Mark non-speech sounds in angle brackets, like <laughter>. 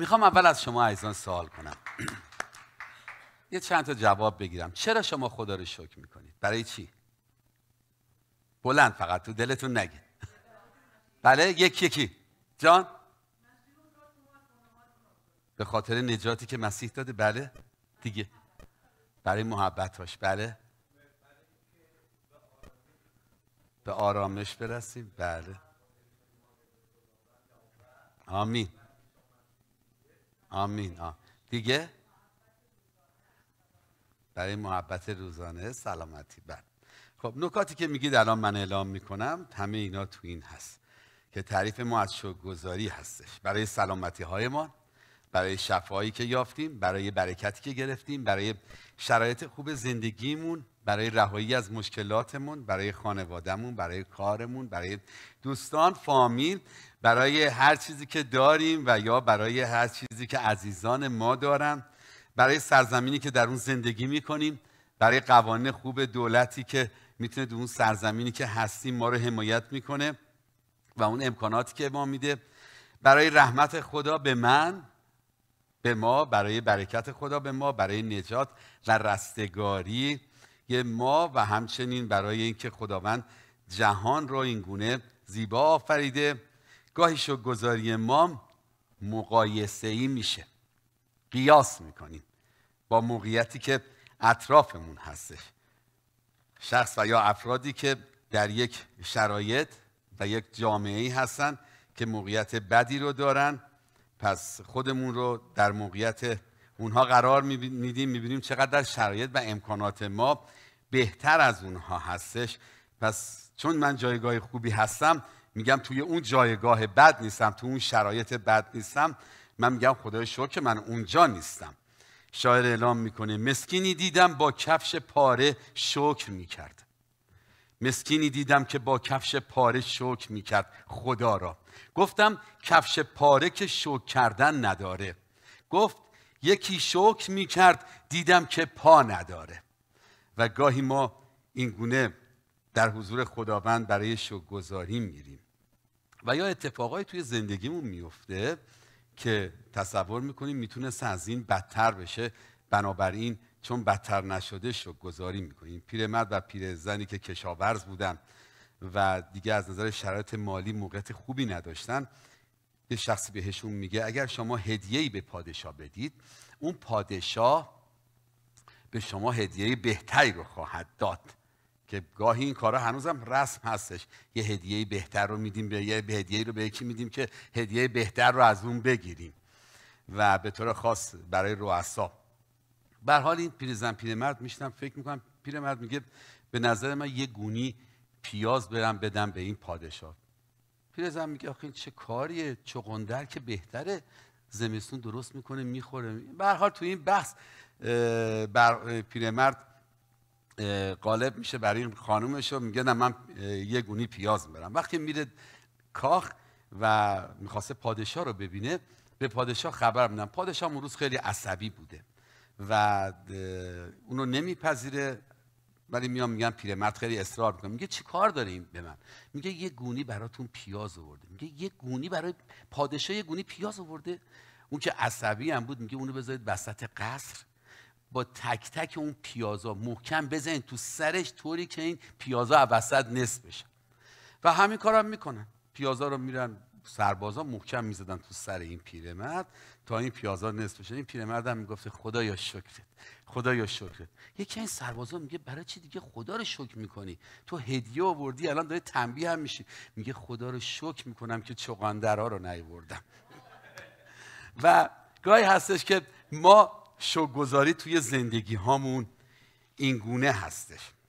میخوام اول از شما عزیزان سوال کنم یه چند تا جواب بگیرم چرا شما خدا رو شکر میکنید برای چی بلند فقط تو دلتون نگه بله یک یکی جان به خاطر نجاتی که مسیح داده بله دیگه برای محبتاش بله به آرامش برسیم بله آمین آمین آه. دیگه برای محبت روزانه سلامتی بر بله. خب نکاتی که میگید الان من اعلام میکنم همه اینا تو این هست که تعریف ما از شکرگزاری هستش برای سلامتی های ما برای شفایی که یافتیم برای برکتی که گرفتیم برای شرایط خوب زندگیمون برای رهایی از مشکلاتمون برای خانوادهمون برای کارمون برای دوستان فامیل برای هر چیزی که داریم و یا برای هر چیزی که عزیزان ما دارن برای سرزمینی که در اون زندگی میکنیم برای قوانین خوب دولتی که میتونه در اون سرزمینی که هستیم ما رو حمایت میکنه و اون امکاناتی که ما میده برای رحمت خدا به من به ما برای برکت خدا به ما برای نجات و رستگاری ما و همچنین برای اینکه خداوند جهان رو اینگونه زیبا آفریده گاهی گذاری ما مقایسه ای میشه قیاس میکنیم با موقعیتی که اطرافمون هستش شخص و یا افرادی که در یک شرایط و یک جامعه ای هستن که موقعیت بدی رو دارن پس خودمون رو در موقعیت اونها قرار میدیم میبینیم چقدر شرایط و امکانات ما بهتر از اونها هستش پس چون من جایگاه خوبی هستم میگم توی اون جایگاه بد نیستم توی اون شرایط بد نیستم من میگم خدای شکر که من اونجا نیستم شاعر اعلام میکنه مسکینی دیدم با کفش پاره شکر میکرد مسکینی دیدم که با کفش پاره شوک میکرد خدا را گفتم کفش پاره که شوک کردن نداره گفت یکی شوک میکرد دیدم که پا نداره و گاهی ما اینگونه در حضور خداوند برای گذاری میریم و یا اتفاقای توی زندگیمون میفته که تصور میکنیم میتونست از این بدتر بشه بنابراین چون بدتر نشده شو گذاری میکنیم پیرمرد و پیرزنی که کشاورز بودن و دیگه از نظر شرایط مالی موقعیت خوبی نداشتن یه شخصی بهشون میگه اگر شما هدیه‌ای به پادشاه بدید اون پادشاه به شما هدیه بهتری رو خواهد داد که گاهی این کارا هنوزم رسم هستش یه هدیه بهتر رو میدیم به یه هدیه رو به یکی میدیم که هدیه بهتر رو از اون بگیریم و به طور خاص برای رؤسا به حال این پیرزن پیرمرد میشم فکر میکنم پیرمرد میگه به نظر من یه گونی پیاز برم بدم به این پادشاه پیرزن میگه آخه این چه کاریه چقندر که بهتره زمستون درست میکنه میخوره به حال تو این بحث بر پیرمرد قالب میشه برای این خانومش رو میگه نه من یه گونی پیاز میبرم وقتی میره کاخ و میخواسته پادشاه رو ببینه به پادشاه خبر میدم پادشاه اون روز خیلی عصبی بوده و اونو نمیپذیره ولی میام میگم پیرمرد خیلی اصرار میکنه میگه چی کار داریم به من میگه یه گونی براتون پیاز آورده میگه یه گونی برای پادشاه یه گونی پیاز آورده اون که عصبی هم بود میگه اونو بذارید وسط قصر با تک تک اون پیازا محکم بزنید تو سرش طوری که این پیازا وسط نصف بشن و همین کارم هم میکنن پیازا رو میرن سربازا محکم میزدن تو سر این پیرمرد تا این پیازا نصف شد این پیرمرد هم میگفت خدا یا شکرت خدا یا شکرت یکی این سربازا میگه برای چی دیگه خدا رو شکر میکنی تو هدیه آوردی الان داره تنبیه هم میشی میگه خدا رو شکر میکنم که چقاندرا رو نیاوردم <laughs> و گاهی هستش که ما شکرگزاری توی زندگی هامون این گونه هستش